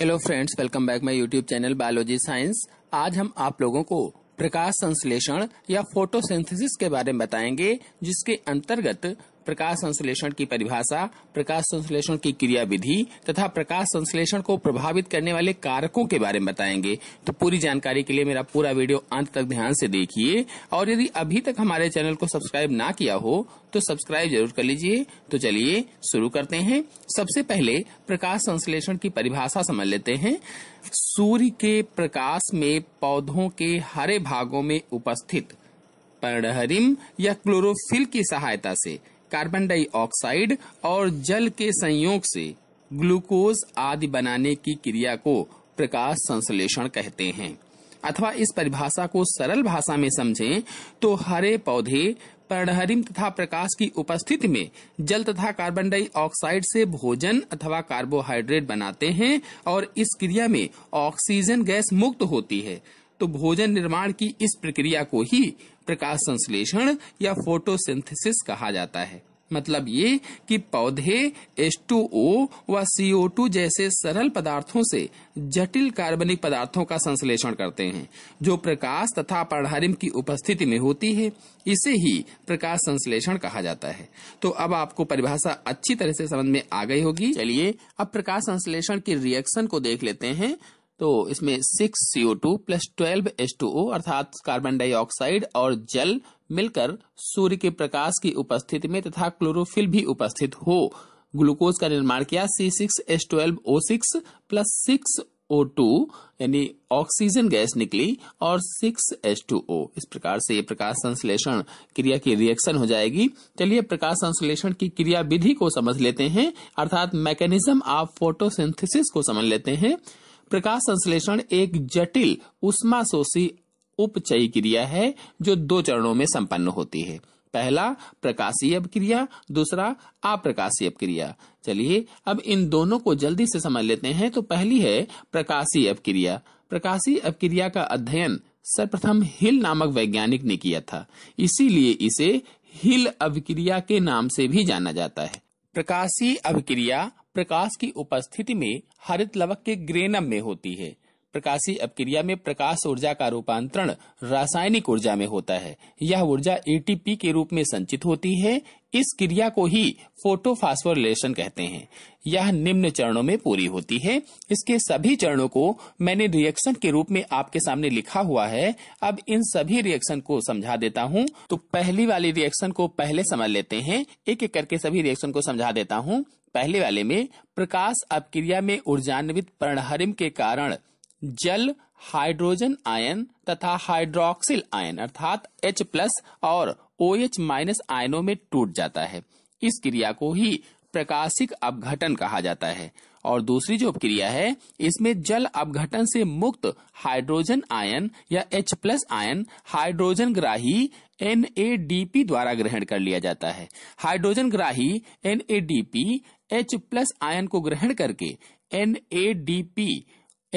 hello friends welcome back my YouTube channel biology science आज हम आप लोगों को प्रकाश संश्लेषण या फोटोसिंथेसिस के बारे में बताएंगे जिसके अंतर्गत प्रकाश संश्लेषण की परिभाषा प्रकाश संश्लेषण की क्रिया विधि तथा प्रकाश संश्लेषण को प्रभावित करने वाले कारकों के बारे में बताएंगे तो पूरी जानकारी के लिए मेरा पूरा वीडियो अंत तक ध्यान से देखिए और यदि अभी तक हमारे चैनल को सब्सक्राइब ना किया हो तो सब्सक्राइब जरूर कर लीजिए तो चलिए शुरू करते हैं सबसे पहले प्रकाश संश्लेषण की परिभाषा समझ लेते हैं सूर्य के प्रकाश में पौधों के हरे भागों में उपस्थित पर्णहरिम या क्लोरोफिल की सहायता से कार्बन डाइऑक्साइड और जल के संयोग से ग्लूकोज आदि बनाने की क्रिया को प्रकाश संश्लेषण कहते हैं अथवा इस परिभाषा को सरल भाषा में समझें तो हरे पौधे पर्णहरिम तथा प्रकाश की उपस्थिति में जल तथा कार्बन डाइऑक्साइड से भोजन अथवा कार्बोहाइड्रेट बनाते हैं और इस क्रिया में ऑक्सीजन गैस मुक्त होती है तो भोजन निर्माण की इस प्रक्रिया को ही प्रकाश संश्लेषण या फोटोसिंथेसिस कहा जाता है मतलब ये कि पौधे H2O व CO2 जैसे सरल पदार्थों से जटिल कार्बनिक पदार्थों का संश्लेषण करते हैं जो प्रकाश तथा पढ़ारिम की उपस्थिति में होती है इसे ही प्रकाश संश्लेषण कहा जाता है तो अब आपको परिभाषा अच्छी तरह से समझ में आ गई होगी चलिए अब प्रकाश संश्लेषण के रिएक्शन को देख लेते हैं तो इसमें six CO two plus twelve H two O अर्थात कार्बन डाइऑक्साइड और जल मिलकर सूर्य के प्रकाश की उपस्थिति में तथा क्लोरोफिल भी उपस्थित हो ग्लूकोज का निर्माण किया C six H twelve O six plus six O two यानी ऑक्सीजन गैस निकली और सिक्स एच टू ओ इस प्रकार से ये प्रकाश संश्लेषण क्रिया की रिएक्शन हो जाएगी चलिए प्रकाश संश्लेषण की क्रिया विधि को समझ लेते हैं अर्थात मैकेनिज्म ऑफ फोटोसिंथेसिस को समझ लेते हैं प्रकाश संश्लेषण एक जटिल शोषी उपचयी क्रिया है जो दो चरणों में संपन्न होती है पहला प्रकाशीय क्रिया दूसरा अप्रकाशीय क्रिया चलिए अब इन दोनों को जल्दी से समझ लेते हैं तो पहली है प्रकाशीय क्रिया प्रकाशीय अपक्रिया का अध्ययन सर्वप्रथम हिल नामक वैज्ञानिक ने किया था इसीलिए इसे हिल अभिक्रिया के नाम से भी जाना जाता है प्रकाशीय अभिक्रिया प्रकाश की उपस्थिति में हरित लवक के ग्रेनम में होती है प्रकाशी अपक्रिया में प्रकाश ऊर्जा का रूपांतरण रासायनिक ऊर्जा में होता है यह ऊर्जा एटीपी के रूप में संचित होती है इस क्रिया को ही फोटोफास्फोरिलेशन कहते हैं यह निम्न चरणों में पूरी होती है इसके सभी चरणों को मैंने रिएक्शन के रूप में आपके सामने लिखा हुआ है अब इन सभी रिएक्शन को समझा देता हूँ तो पहली वाली रिएक्शन को पहले समझ लेते हैं एक एक करके सभी रिएक्शन को समझा देता हूँ पहले वाले में प्रकाश अपक्रिया में ऊर्जान्वित प्रणहरिम के कारण जल हाइड्रोजन आयन तथा हाइड्रोक्सिल आयन अर्थात एच प्लस और ओ एच माइनस आयनों में टूट जाता है इस क्रिया को ही प्रकाशिक अपघटन कहा जाता है और दूसरी जो क्रिया है इसमें जल अपघटन से मुक्त हाइड्रोजन आयन या H प्लस आयन हाइड्रोजन ग्राही एन द्वारा ग्रहण कर लिया जाता है हाइड्रोजन ग्राही एन H प्लस आयन को ग्रहण करके एन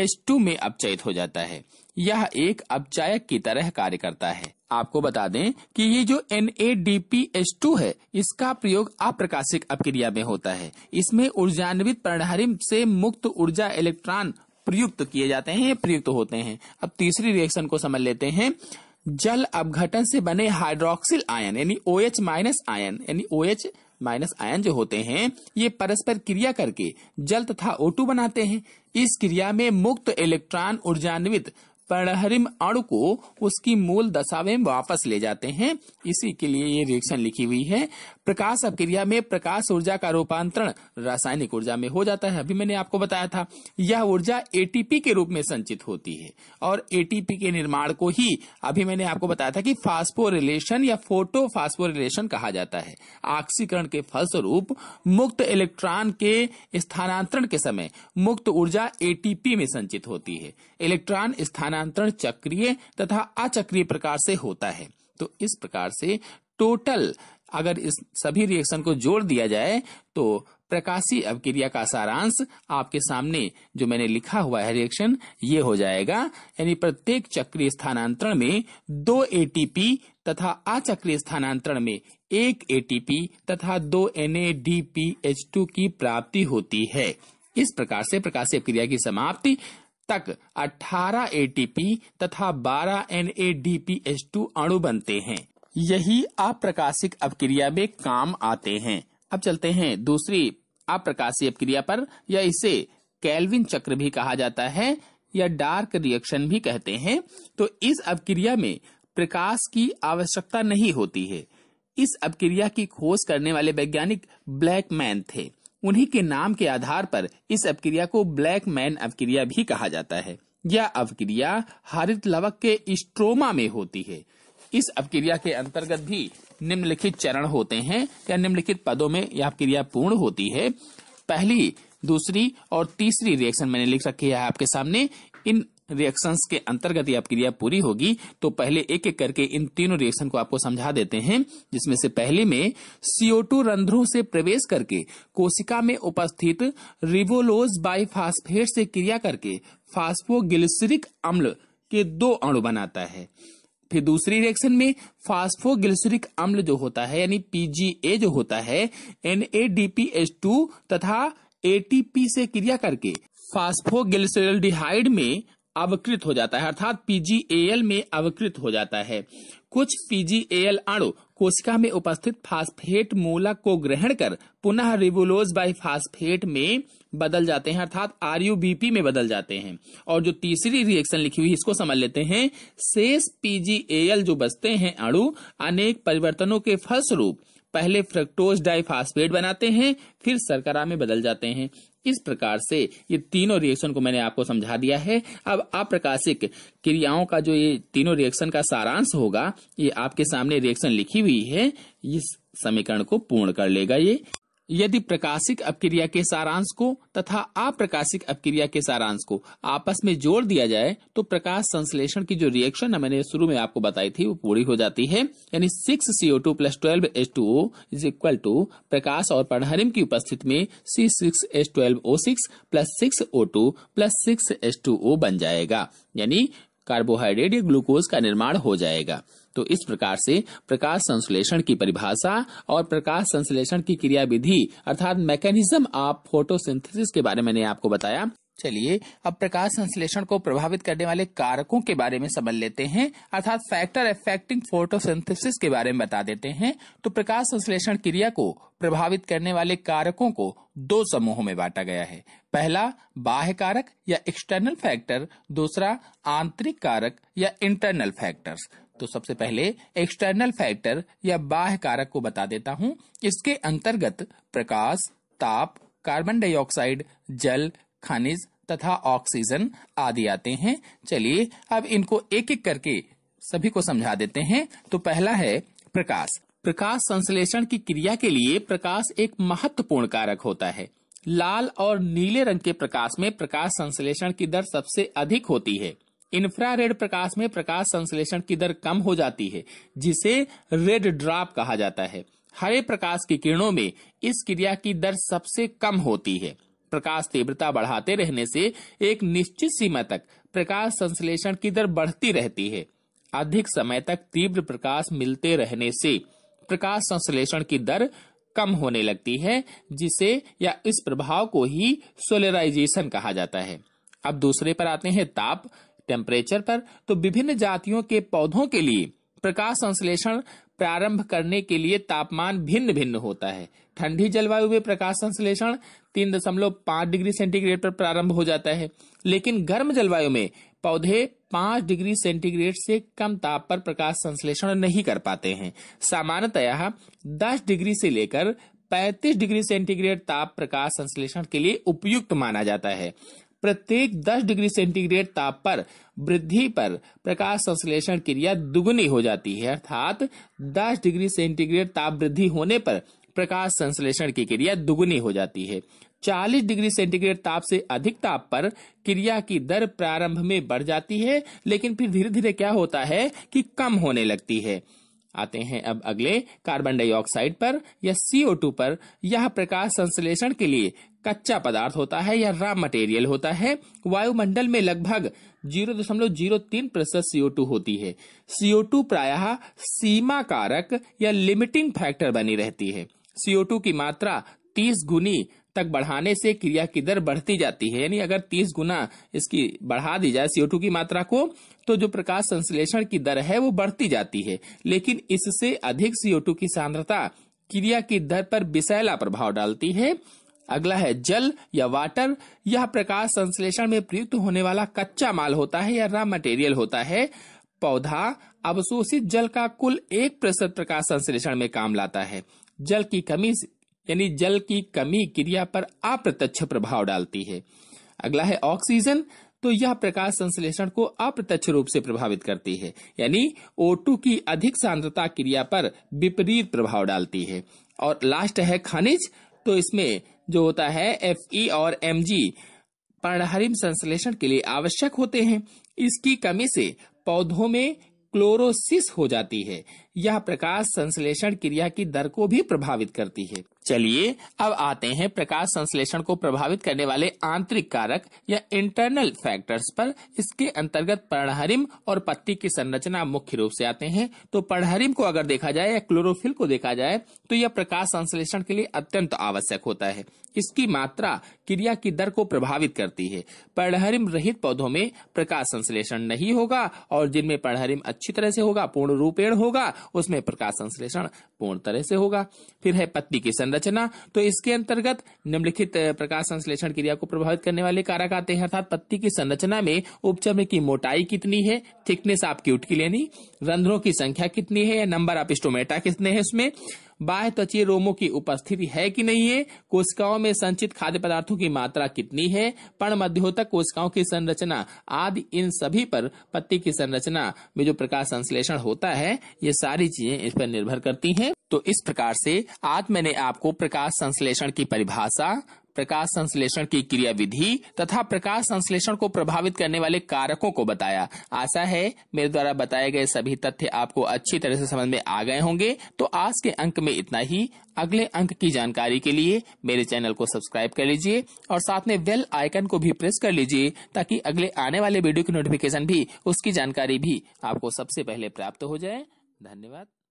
एस टू में अपचयित हो जाता है यह एक अपचायक की तरह कार्य करता है आपको बता दें कि ये जो N A D P S two है इसका प्रयोग अप्रकाशिक अपक्रिया में होता है इसमें ऊर्जान्वित प्रणहरी से मुक्त ऊर्जा इलेक्ट्रॉन प्रयुक्त किए जाते हैं प्रयुक्त होते हैं अब तीसरी रिएक्शन को समझ लेते हैं जल अपघटन से बने हाइड्रोक्सिल आयन यानी ओ एच माइनस आयन यानी ओ एच माइनस आयन जो होते हैं ये परस्पर क्रिया करके जल तथा ओटू बनाते हैं इस क्रिया में मुक्त इलेक्ट्रॉन ऊर्जान्वित परहरिम अणु को उसकी मूल दशा में वापस ले जाते हैं इसी के लिए ये रिएक्शन लिखी हुई है प्रकाश अभिक्रिया में प्रकाश ऊर्जा का रूपांतरण रासायनिक ऊर्जा में हो जाता है अभी मैंने आपको बताया था यह ऊर्जा एटीपी के रूप में संचित होती है और एटीपी के निर्माण को ही अभी मैंने आपको बताया था कि फास्फोरिलेशन या फोटो फास्फोरिलेशन कहा जाता है ऑक्सीकरण के फलस्वरूप मुक्त इलेक्ट्रॉन के स्थानांतरण के समय मुक्त ऊर्जा एटीपी में संचित होती है इलेक्ट्रॉन स्थानांतरण स्थानांतरण चक्रीय तथा अचक्रीय प्रकार से होता है तो इस प्रकार से टोटल अगर इस सभी रिएक्शन को जोड़ दिया जाए तो प्रकाशी अभिक्रिया का सारांश आपके सामने जो मैंने लिखा हुआ है रिएक्शन ये हो जाएगा यानी प्रत्येक चक्रीय स्थानांतरण में दो एटीपी तथा अचक्रीय स्थानांतरण में एक एटीपी तथा दो एन की प्राप्ति होती है इस प्रकार से प्रकाशीय क्रिया की समाप्ति तक 18 एटीपी तथा 12 एनएडीपीएच2 अणु बनते हैं यही अप्रकाशिक अपक्रिया में काम आते हैं अब चलते हैं दूसरी अप्रकाशीय अपक्रिया पर या इसे कैल्विन चक्र भी कहा जाता है या डार्क रिएक्शन भी कहते हैं तो इस अपक्रिया में प्रकाश की आवश्यकता नहीं होती है इस अपक्रिया की खोज करने वाले वैज्ञानिक ब्लैकमैन थे उन्हीं के नाम के आधार पर इस अपक्रिया को ब्लैक मैन अपक्रिया भी कहा जाता है यह अपक्रिया हरित लवक के स्ट्रोमा में होती है इस अपक्रिया के अंतर्गत भी निम्नलिखित चरण होते हैं या निम्नलिखित पदों में यह अपक्रिया पूर्ण होती है पहली दूसरी और तीसरी रिएक्शन मैंने लिख रखी है आपके सामने इन रिएक्शंस के अंतर्गत यह क्रिया पूरी होगी तो पहले एक एक करके इन तीनों रिएक्शन को आपको समझा देते हैं जिसमें से पहले में सीओ टू रंध्रों से प्रवेश करके कोशिका में उपस्थित रिवोलोज बाइफास्फेट से क्रिया करके फास्फोगिलिसरिक अम्ल के दो अणु बनाता है फिर दूसरी रिएक्शन में फास्फोगिलिसरिक अम्ल जो होता है यानी पीजीए जो होता है एन तथा एटीपी से क्रिया करके फास्फोगिलिसरल डिहाइड में अवकृत हो जाता है अर्थात पीजीएल में अवकृत हो जाता है कुछ पीजीएल अणु कोशिका में उपस्थित फास्फेट मूलक को ग्रहण कर पुनः रिबुलोज बाई फास्फेट में बदल जाते हैं अर्थात आरयूबीपी में बदल जाते हैं और जो तीसरी रिएक्शन लिखी हुई इसको समझ लेते हैं शेष पीजीएल जो बचते हैं अणु अनेक परिवर्तनों के फलस्वरूप पहले फ्रक्टोज डाइफास्फेट बनाते हैं फिर सरकरा में बदल जाते हैं इस प्रकार से ये तीनों रिएक्शन को मैंने आपको समझा दिया है अब अप्रकाशिक क्रियाओं का जो ये तीनों रिएक्शन का सारांश होगा ये आपके सामने रिएक्शन लिखी हुई है इस समीकरण को पूर्ण कर लेगा ये यदि प्रकाशिक अपक्रिया के सारांश को तथा अप्रकाशिक अपक्रिया के सारांश को आपस में जोड़ दिया जाए तो प्रकाश संश्लेषण की जो रिएक्शन है मैंने शुरू में आपको बताई थी वो पूरी हो जाती है यानी six CO two plus twelve H two O is equal to प्रकाश और पढ़हरिम की उपस्थिति में C six H twelve O six plus six O two plus six H two O बन जाएगा यानी कार्बोहाइड्रेट या ग्लूकोज का निर्माण हो जाएगा तो इस प्रकार से प्रकाश संश्लेषण की परिभाषा और प्रकाश संश्लेषण की क्रिया विधि अर्थात मैकेनिज्म ऑफ फोटोसिंथेसिस के बारे में आपको बताया चलिए अब प्रकाश संश्लेषण को प्रभावित करने वाले कारकों के बारे में समझ लेते हैं अर्थात फैक्टर अफेक्टिंग फोटोसिंथेसिस के बारे में बता देते हैं तो प्रकाश संश्लेषण क्रिया को प्रभावित करने वाले कारकों को दो समूहों में बांटा गया है पहला बाह्य कारक या एक्सटर्नल फैक्टर दूसरा आंतरिक कारक या इंटरनल फैक्टर्स तो सबसे पहले एक्सटर्नल फैक्टर या बाह्य कारक को बता देता हूं इसके अंतर्गत प्रकाश ताप कार्बन डाइऑक्साइड जल खनिज तथा ऑक्सीजन आदि आते हैं चलिए अब इनको एक एक करके सभी को समझा देते हैं तो पहला है प्रकाश प्रकाश संश्लेषण की क्रिया के लिए प्रकाश एक महत्वपूर्ण कारक होता है लाल और नीले रंग के प्रकाश में प्रकाश संश्लेषण की दर सबसे अधिक होती है इंफ्रारेड प्रकाश में प्रकाश संश्लेषण की दर कम हो जाती है जिसे रेड ड्रॉप कहा जाता है हरे प्रकाश की किरणों में इस क्रिया की दर सबसे कम होती है प्रकाश तीव्रता बढ़ाते रहने से एक निश्चित सीमा तक प्रकाश संश्लेषण की दर बढ़ती रहती है अधिक समय तक तीव्र प्रकाश मिलते रहने से प्रकाश संश्लेषण की दर कम होने लगती है जिसे या इस प्रभाव को ही सोलराइजेशन कहा जाता है अब दूसरे पर आते हैं ताप टेम्परेचर पर तो विभिन्न जातियों के पौधों के लिए प्रकाश संश्लेषण प्रारंभ करने के लिए तापमान भिन्न भिन्न होता है ठंडी जलवायु में प्रकाश संश्लेषण तीन दशमलव पांच डिग्री सेंटीग्रेड पर प्रारंभ हो जाता है लेकिन गर्म जलवायु में पौधे पांच डिग्री सेंटीग्रेड से कम ताप पर प्रकाश संश्लेषण नहीं कर पाते हैं सामान्यतया दस डिग्री से लेकर 35 डिग्री सेंटीग्रेड ताप प्रकाश संश्लेषण के लिए उपयुक्त माना जाता है प्रत्येक 10 डिग्री सेंटीग्रेड ताप पर वृद्धि पर प्रकाश संश्लेषण क्रिया दुगुनी हो जाती है अर्थात 10 डिग्री सेंटीग्रेड ताप वृद्धि होने पर प्रकाश संश्लेषण की क्रिया दुगुनी हो जाती है 40 डिग्री सेंटीग्रेड ताप से अधिक ताप पर क्रिया की दर प्रारंभ में बढ़ जाती है लेकिन फिर धीरे धीरे क्या होता है कि कम होने लगती है आते हैं अब अगले कार्बन डाइऑक्साइड पर या CO2 पर यह प्रकाश संश्लेषण के लिए कच्चा पदार्थ होता है या रॉ मटेरियल होता है वायुमंडल में लगभग जीरो दशमलव जीरो तीन प्रतिशत सीओ टू होती है सीओ टू प्रायः सीमा कारक या लिमिटिंग फैक्टर बनी रहती है सीओ टू की मात्रा तीस गुनी तक बढ़ाने से क्रिया की दर बढ़ती जाती है यानी अगर 30 गुना इसकी बढ़ा दी जाए सीओ की मात्रा को तो जो प्रकाश संश्लेषण की दर है वो बढ़ती जाती है लेकिन इससे अधिक सीओ की सांद्रता क्रिया की दर पर विषैला प्रभाव डालती है अगला है जल या वाटर यह प्रकाश संश्लेषण में प्रयुक्त होने वाला कच्चा माल होता है या रॉ मटेरियल होता है पौधा अवशोषित जल का कुल एक प्रतिशत प्रकाश संश्लेषण में काम लाता है जल की कमी यानी जल की कमी क्रिया पर अप्रत्यक्ष प्रभाव डालती है अगला है ऑक्सीजन तो यह प्रकाश संश्लेषण को अप्रत्यक्ष रूप से प्रभावित करती है यानी O2 की अधिक सांद्रता क्रिया पर विपरीत प्रभाव डालती है और लास्ट है खनिज तो इसमें जो होता है एफ ई e और एम जी प्राणहारिम संश्लेषण के लिए आवश्यक होते हैं इसकी कमी से पौधों में क्लोरोसिस हो जाती है यह प्रकाश संश्लेषण क्रिया की दर को भी प्रभावित करती है चलिए अब आते हैं प्रकाश संश्लेषण को प्रभावित करने वाले आंतरिक कारक या इंटरनल फैक्टर्स पर इसके अंतर्गत पढ़हरिम और पत्ती की संरचना मुख्य रूप से आते हैं तो पढ़हरिम को अगर देखा जाए या क्लोरोफिल को देखा जाए तो यह प्रकाश संश्लेषण के लिए अत्यंत आवश्यक होता है इसकी मात्रा क्रिया की दर को प्रभावित करती है पढ़हरिम रहित पौधों में प्रकाश संश्लेषण नहीं होगा और जिनमें पढ़हरिम अच्छी तरह से होगा पूर्ण रूपेण होगा उसमें प्रकाश संश्लेषण पूर्ण तरह से होगा फिर है पत्ती की संरचना तो इसके अंतर्गत निम्नलिखित प्रकाश संश्लेषण क्रिया को प्रभावित करने वाले कारक आते हैं अर्थात पत्ती की संरचना में उपचर्म की मोटाई कितनी है थिकनेस आपकी उठकी लेनी रंध्रों की संख्या कितनी है नंबर आप स्टोमेटा कितने हैं उसमें बाह्य त्वचीय रोमों की उपस्थिति है कि नहीं है कोशिकाओं में संचित खाद्य पदार्थों की मात्रा कितनी है पण मध्योतक कोशिकाओं की संरचना आदि इन सभी पर पत्ती की संरचना में जो प्रकाश संश्लेषण होता है ये सारे सारी चीजें इस पर निर्भर करती हैं तो इस प्रकार से आज मैंने आपको प्रकाश संश्लेषण की परिभाषा प्रकाश संश्लेषण की क्रिया विधि तथा प्रकाश संश्लेषण को प्रभावित करने वाले कारकों को बताया आशा है मेरे द्वारा बताए गए सभी तथ्य आपको अच्छी तरह से समझ में आ गए होंगे तो आज के अंक में इतना ही अगले अंक की जानकारी के लिए मेरे चैनल को सब्सक्राइब कर लीजिए और साथ में बेल आइकन को भी प्रेस कर लीजिए ताकि अगले आने वाले वीडियो की नोटिफिकेशन भी उसकी जानकारी भी आपको सबसे पहले प्राप्त हो जाए धन्यवाद